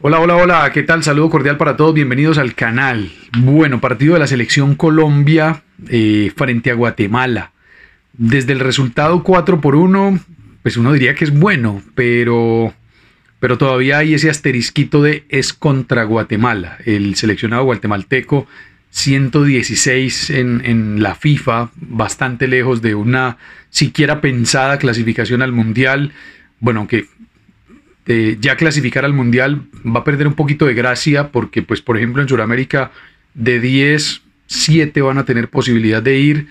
Hola, hola, hola, ¿qué tal? Saludo cordial para todos, bienvenidos al canal. Bueno, partido de la selección Colombia eh, frente a Guatemala. Desde el resultado 4 por 1, pues uno diría que es bueno, pero, pero todavía hay ese asterisquito de es contra Guatemala. El seleccionado guatemalteco 116 en, en la FIFA, bastante lejos de una siquiera pensada clasificación al Mundial. Bueno, que este, ya clasificar al Mundial va a perder un poquito de gracia porque, pues, por ejemplo, en Sudamérica de 10, 7 van a tener posibilidad de ir.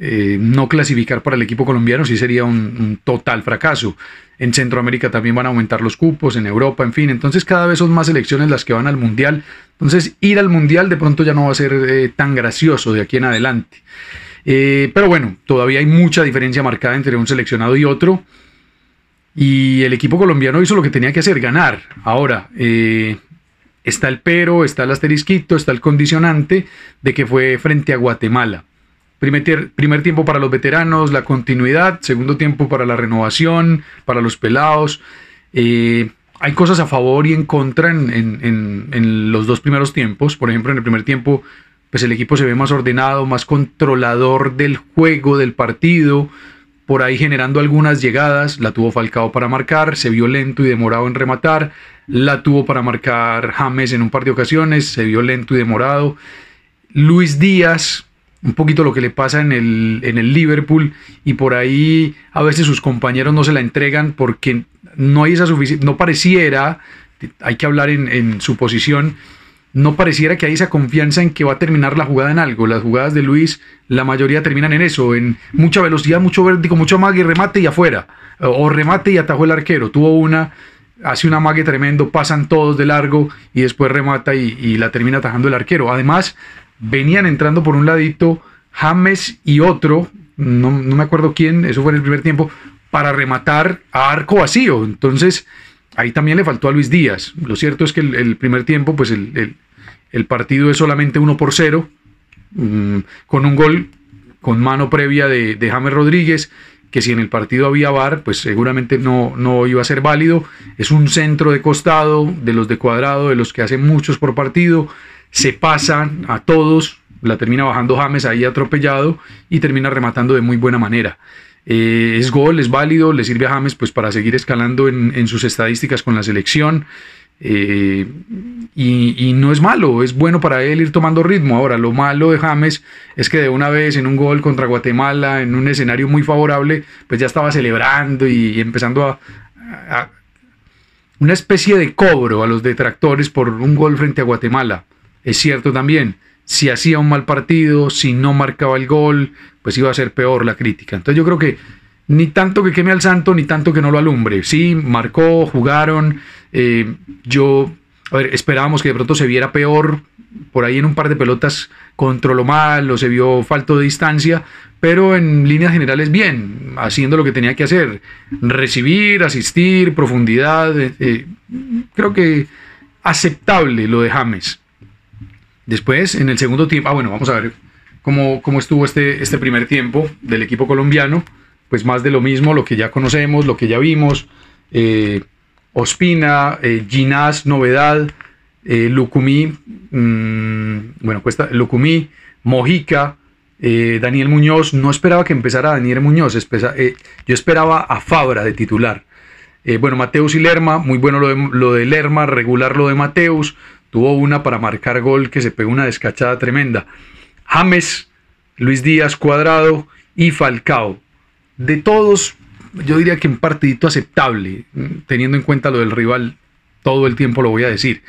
Eh, no clasificar para el equipo colombiano sí sería un, total fracaso. En Centroamérica también van a aumentar los cupos, en Europa, en fin. Entonces cada vez son más selecciones las que van al Mundial. Entonces ir al Mundial de pronto ya no va a ser eh, tan gracioso de aquí en adelante. Eh, pero bueno, todavía hay mucha diferencia marcada entre un seleccionado y otro. Y el equipo colombiano hizo lo que tenía que hacer, ganar. Ahora, eh, está el pero, está el asterisquito, está el condicionante de que fue frente a Guatemala. Primer, primer, tiempo para los veteranos, la continuidad, segundo tiempo para la renovación, para los pelados. Eh, hay cosas a favor y en contra en, en, los dos primeros tiempos. Por ejemplo, en el primer tiempo, pues el equipo se ve más ordenado, más controlador del juego, del partido por ahí generando algunas llegadas, la tuvo Falcao para marcar, se vio lento y demorado en rematar, la tuvo para marcar James en un par de ocasiones, se vio lento y demorado. Luis Díaz, un poquito lo que le pasa en el, en el Liverpool, y por ahí a veces sus compañeros no se la entregan porque no hay esa suficiente, no pareciera, hay que hablar en, en su posición, no pareciera que hay esa confianza en que va a terminar la jugada en algo. Las jugadas de Luis, la mayoría terminan en eso, en mucha velocidad, mucho vértigo, mucho amague, remate y afuera. O remate y atajó el arquero. Tuvo una, hace un amague tremendo, pasan todos de largo y después remata y, la termina atajando el arquero. Además, venían entrando por un ladito James y otro, no, no me acuerdo quién, eso fue en el primer tiempo, para rematar a arco vacío. Entonces, ahí también le faltó a Luis Díaz. Lo cierto es que el, primer tiempo, pues el, partido es solamente 1 por 0, mm, con un gol con mano previa de, James Rodríguez, que si en el partido había VAR, pues seguramente no, no iba a ser válido. Es un centro de costado, de los de cuadrado, de los que hacen muchos por partido, se pasan a todos, la termina bajando James ahí atropellado y termina rematando de muy buena manera. Eh, es gol, es válido, le sirve a James pues, para seguir escalando en, sus estadísticas con la selección. Eh, y, no es malo, es bueno para él ir tomando ritmo. Ahora, lo malo de James es que de una vez en un gol contra Guatemala, en un escenario muy favorable, pues ya estaba celebrando y, empezando a, una especie de cobro a los detractores por un gol frente a Guatemala. Es cierto también, si hacía un mal partido, si no marcaba el gol, pues iba a ser peor la crítica. Entonces yo creo que ni tanto que queme al santo, ni tanto que no lo alumbre. Sí, marcó, jugaron. Eh, yo, a ver, esperábamos que de pronto se viera peor. Por ahí en un par de pelotas controló mal o se vio falto de distancia, pero en líneas generales bien, haciendo lo que tenía que hacer. Recibir, asistir, profundidad. Eh, eh, creo que aceptable lo de James. Después, en el segundo tiempo, ah, bueno, vamos a ver cómo, cómo estuvo este, este primer tiempo del equipo colombiano. Pues más de lo mismo, lo que ya conocemos, lo que ya vimos. Eh, Ospina, eh, Ginás, novedad. Eh, Lucumí, mm, bueno, cuesta Lucumí, Mojica, eh, Daniel Muñoz. No esperaba que empezara Daniel Muñoz, yo esperaba a Fabra de titular. bueno, Mateus y Lerma, muy bueno lo lo de Lerma, regular lo de Mateus, tuvo una para marcar gol que se pegó una descachada tremenda. James, Luis Díaz Cuadrado y Falcao. De todos, yo diría que un partidito aceptable, teniendo en cuenta lo del rival, todo el tiempo lo voy a decir.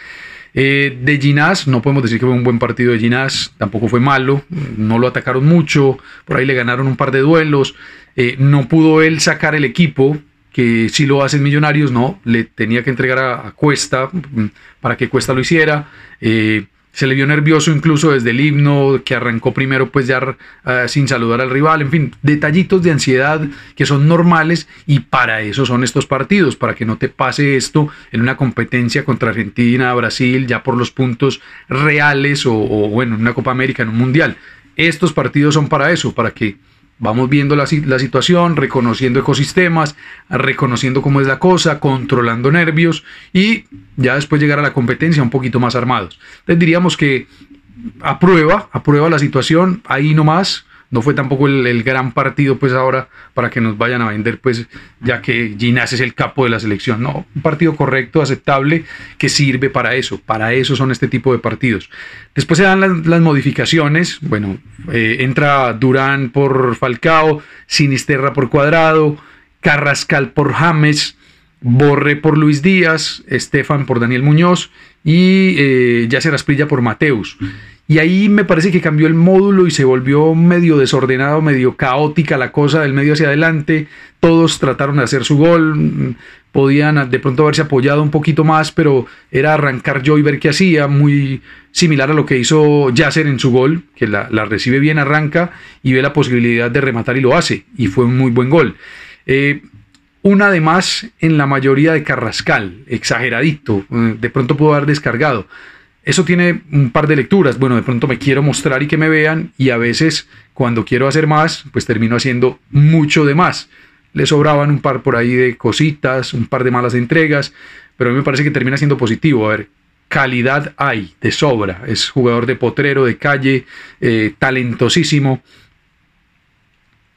Eh, de Ginás, no podemos decir que fue un buen partido de Ginás, tampoco fue malo, no lo atacaron mucho, por ahí le ganaron un par de duelos, eh, no pudo él sacar el equipo, que si lo hacen Millonarios, no, le tenía que entregar a, Cuesta mm, para que Cuesta lo hiciera. Eh, se le vio nervioso incluso desde el himno, que arrancó primero pues ya ah, sin saludar al rival, en fin, detallitos de ansiedad que son normales y para eso son estos partidos, para que no te pase esto en una competencia contra Argentina, Brasil, ya por los puntos reales o, o bueno, en una Copa América, en un Mundial. Estos partidos son para eso, para que Vamos viendo la, situación, reconociendo ecosistemas, reconociendo cómo es la cosa, controlando nervios y ya después llegar a la competencia un poquito más armados. Entonces diríamos que aprueba, aprueba la situación, ahí nomás, no fue tampoco el, gran partido pues ahora para que nos vayan a vender pues ya que Ginás es el capo de la selección, no, un partido correcto, aceptable, que sirve para eso, para eso son este tipo de partidos. Después se dan las, modificaciones, bueno, eh, entra Durán por Falcao, Sinisterra por Cuadrado, Carrascal por James, Borre por Luis Díaz, Estefan por Daniel Muñoz y eh, se por Mateus. Y ahí me parece que cambió el módulo y se volvió medio desordenado, medio caótica la cosa del medio hacia adelante. Todos trataron de hacer su gol, podían de pronto haberse apoyado un poquito más, pero era arrancar yo y ver qué hacía, muy similar a lo que hizo Yasser en su gol, que la, recibe bien, arranca y ve la posibilidad de rematar y lo hace. Y fue un muy buen gol. Eh, una más en la mayoría de Carrascal, exageradito, eh, de pronto pudo haber descargado. Eso tiene un par de lecturas. Bueno, de pronto me quiero mostrar y que me vean y a veces cuando quiero hacer más, pues termino haciendo mucho de más. Le sobraban un par por ahí de cositas, un par de malas entregas, pero a mí me parece que termina siendo positivo. A ver, calidad hay, de sobra. Es jugador de potrero, de calle, eh, talentosísimo.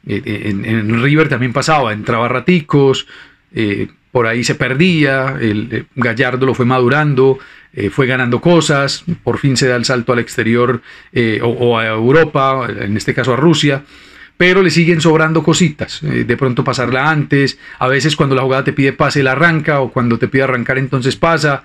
Eh, eh, en, River también pasaba, entraba raticos, por ahí se perdía, el, eh, Gallardo lo fue madurando, eh, fue ganando cosas, por fin se da el salto al exterior eh, o, a Europa, en este caso a Rusia, pero le siguen sobrando cositas, de pronto pasarla antes, a veces cuando la jugada te pide pase, la arranca, o cuando te pide arrancar entonces pasa,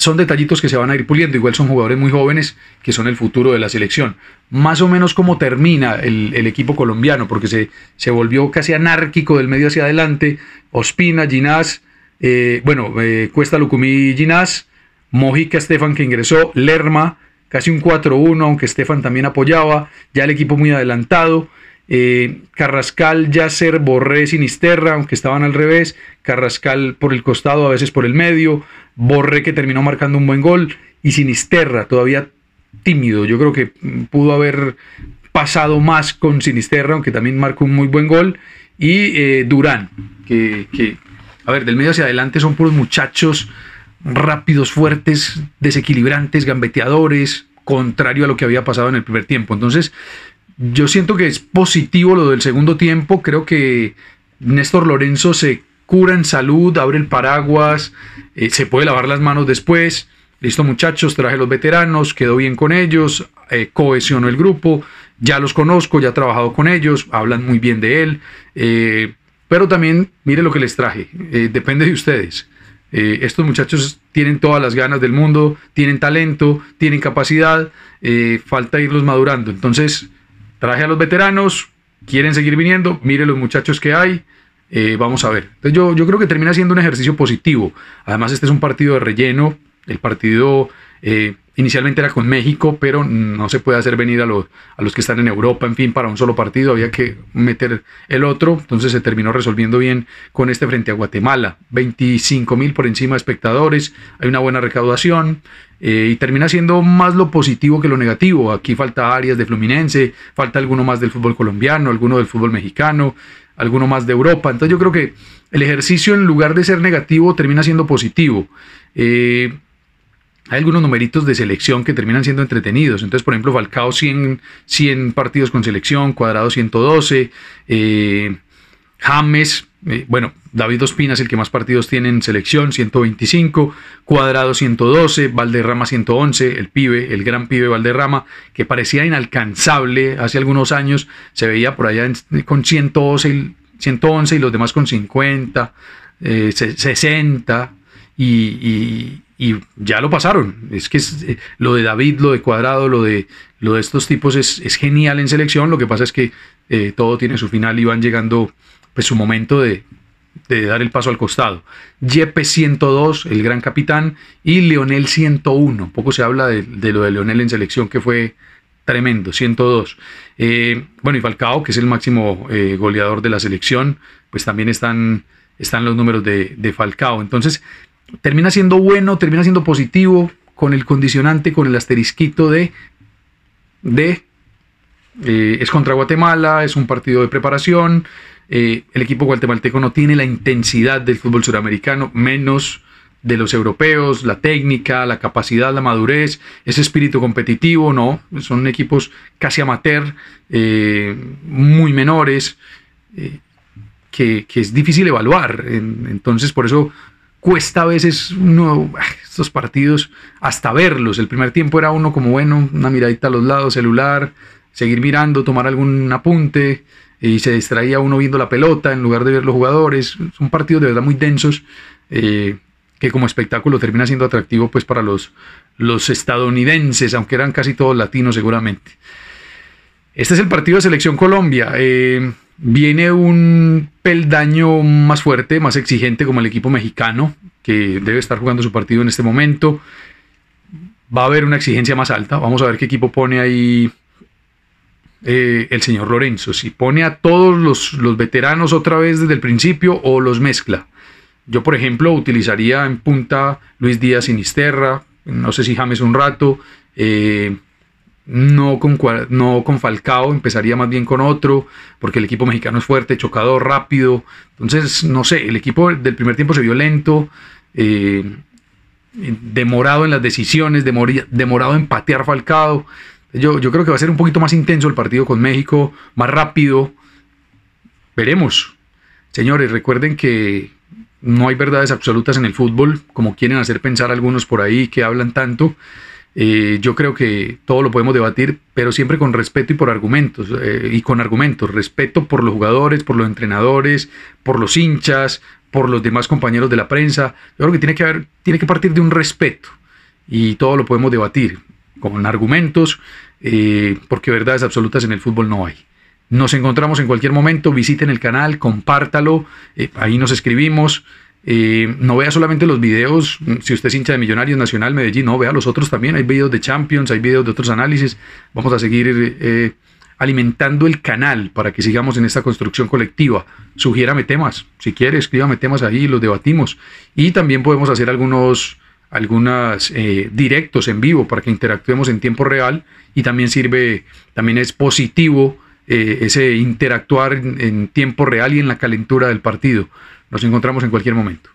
son detallitos que se van a ir puliendo. Igual son jugadores muy jóvenes que son el futuro de la selección. Más o menos cómo termina el, equipo colombiano, porque se, se, volvió casi anárquico del medio hacia adelante. Ospina, Ginás, eh, bueno, eh, Cuesta Lucumí, Ginás, Mojica, Estefan que ingresó, Lerma, casi un 4-1, aunque Estefan también apoyaba, ya el equipo muy adelantado. Eh, Carrascal, Yacer, Borré, Sinisterra, aunque estaban al revés, Carrascal por el costado, a veces por el medio, Borre que terminó marcando un buen gol y Sinisterra todavía tímido. Yo creo que mm, pudo haber pasado más con Sinisterra, aunque también marcó un muy buen gol. Y eh, Durán, que, que, a ver, del medio hacia adelante son puros muchachos rápidos, fuertes, desequilibrantes, gambeteadores, contrario a lo que había pasado en el primer tiempo. Entonces, yo siento que es positivo lo del segundo tiempo. Creo que Néstor Lorenzo se curan salud, abre el paraguas, eh, se puede lavar las manos después. Listo muchachos, traje los veteranos, quedó bien con ellos, eh, cohesionó el grupo, ya los conozco, ya he trabajado con ellos, hablan muy bien de él, eh, pero también mire lo que les traje, depende de ustedes. estos muchachos tienen todas las ganas del mundo, tienen talento, tienen capacidad, falta irlos madurando. Entonces, traje a los veteranos, quieren seguir viniendo, mire los muchachos que hay, eh, vamos a ver. yo, yo creo que termina siendo un ejercicio positivo. Además, este es un partido de relleno. El partido eh, inicialmente era con México, pero no se puede hacer venir a los, a los que están en Europa, en fin, para un solo partido, había que meter el otro, entonces se terminó resolviendo bien con este frente a Guatemala, 25 mil por encima de espectadores, hay una buena recaudación eh, y termina siendo más lo positivo que lo negativo, aquí falta áreas de Fluminense, falta alguno más del fútbol colombiano, alguno del fútbol mexicano, alguno más de Europa, entonces yo creo que el ejercicio en lugar de ser negativo termina siendo positivo. Eh, hay algunos numeritos de selección que terminan siendo entretenidos. Entonces, por ejemplo, Falcao 100, partidos con selección, Cuadrado 112, eh, James, eh, bueno, David Ospina es el que más partidos tiene en selección, 125, Cuadrado 112, Valderrama 111, el pibe, el gran pibe Valderrama, que parecía inalcanzable hace algunos años, se veía por allá con 111 y los demás con 50, 60 eh, y y ya lo pasaron. Es que eh, lo de David, lo de Cuadrado, lo de, lo de estos tipos es, genial en selección. Lo que pasa es que eh, todo tiene su final y van llegando pues su momento de, dar el paso al costado. Yepe 102, el gran capitán, y Leonel 101. Poco se habla de, lo de Leonel en selección que fue tremendo, 102. Eh, bueno, y Falcao, que es el máximo goleador de la selección, pues también están, están los números de, de, Falcao. Entonces, termina siendo bueno, termina siendo positivo con el condicionante, con el asterisquito de, de eh, es contra Guatemala, es un partido de preparación, eh, el equipo guatemalteco no tiene la intensidad del fútbol suramericano, menos de los europeos, la técnica, la capacidad, la madurez, ese espíritu competitivo, no, son equipos casi amateur, eh, muy menores, que, es difícil evaluar. Entonces, por eso cuesta a veces uno, ah, estos partidos, hasta verlos. El primer tiempo era uno como, bueno, una miradita a los lados, celular, seguir mirando, tomar algún apunte, y se distraía uno viendo la pelota en lugar de ver los jugadores. Son partidos de verdad muy densos. Eh, que como espectáculo termina siendo atractivo pues para los, los estadounidenses, aunque eran casi todos latinos seguramente. Este es el partido de Selección Colombia. Eh, Viene un peldaño más fuerte, más exigente como el equipo mexicano, que debe estar jugando su partido en este momento. Va a haber una exigencia más alta. Vamos a ver qué equipo pone ahí eh, el señor Lorenzo. Si pone a todos los, veteranos otra vez desde el principio o los mezcla. Yo, por ejemplo, utilizaría en punta Luis Díaz Sinisterra, no sé si James un rato, eh, no con, no con Falcao, empezaría más bien con otro, porque el equipo mexicano es fuerte, chocador, rápido. Entonces, no sé, el equipo del primer tiempo se vio lento, eh, demorado en las decisiones, demorado, demorado en patear Falcao. Yo, yo creo que va a ser un poquito más intenso el partido con México, más rápido. Veremos. Señores, recuerden que no hay verdades absolutas en el fútbol, como quieren hacer pensar algunos por ahí que hablan tanto. Eh, yo creo que todo lo podemos debatir, pero siempre con respeto y por argumentos, eh, y con argumentos, respeto por los jugadores, por los entrenadores, por los hinchas, por los demás compañeros de la prensa. Yo creo que tiene que haber, tiene que partir de un respeto y todo lo podemos debatir con argumentos, eh, porque verdades absolutas en el fútbol no hay. Nos encontramos en cualquier momento, visiten el canal, compártalo, ahí nos escribimos no vea solamente los videos, si usted es hincha de Millonarios Nacional Medellín, no vea los otros también. Hay videos de Champions, hay videos de otros análisis. Vamos a seguir eh, alimentando el canal para que sigamos en esta construcción colectiva. Sugiérame temas, si quiere, escríbame temas ahí, los debatimos. Y también podemos hacer algunos eh, directos en vivo para que interactuemos en tiempo real y también sirve, también es positivo eh, ese interactuar en tiempo real y en la calentura del partido. Nos encontramos en cualquier momento.